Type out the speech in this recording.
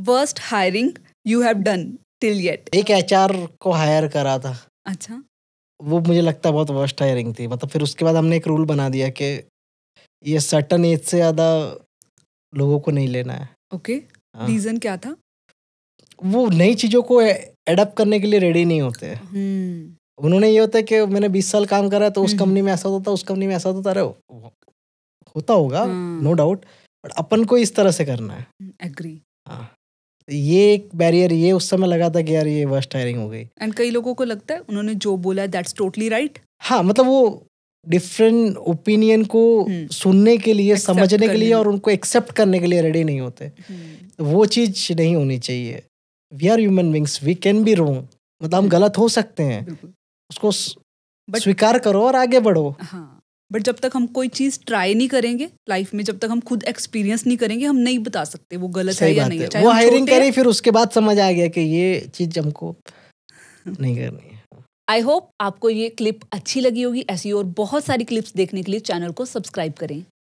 Worst hiring you have done till yet एक HR को hire करा था अच्छा वो मुझे लगता है बहुत वर्स्ट हायरिंग थी मतलब फिर उसके बाद हमने एक रूल बना दिया कि ये सर्टन एज से ज़्यादा लोगों को नहीं लेना है ओके okay. रीज़न हाँ. क्या था वो नई चीज़ों को एडप्ट करने के लिए रेडी नहीं होते hmm. उन्होंने ये होता है कि मैंने 20 साल काम करा है तो उस कंपनी हम्म, हम्म। में ऐसा होता था उस कंपनी में ऐसा होता था अरे होता होगा नो डाउट बट अपन को इस तरह से करना है एग्री ये एक बैरियर ये उस समय लगा था कि यार ये वर्स्ट टायरिंग हो गई एंड कई लोगों को लगता है उन्होंने जो बोला दैट्स टोटली राइट हाँ मतलब वो डिफरेंट ओपिनियन को हम्म। सुनने के लिए accept समझने के लिए और उनको एक्सेप्ट करने के लिए रेडी नहीं होते हम्म। वो चीज नहीं होनी चाहिए we are human beings we can be wrong मतलब हम हम्म। गलत हो सकते हैं उसको स्वीकार करो और आगे बढ़ो हाँ बट जब तक हम कोई चीज़ ट्राई नहीं करेंगे लाइफ में जब तक हम खुद एक्सपीरियंस नहीं करेंगे हम नहीं बता सकते वो गलत है या नहीं है वो हायरिंग करी फिर उसके बाद समझ आ गया कि ये चीज़ हमको नहीं करनी आई होप आपको ये क्लिप अच्छी लगी होगी ऐसी और बहुत सारी क्लिप्स देखने के लिए चैनल को सब्सक्राइब करें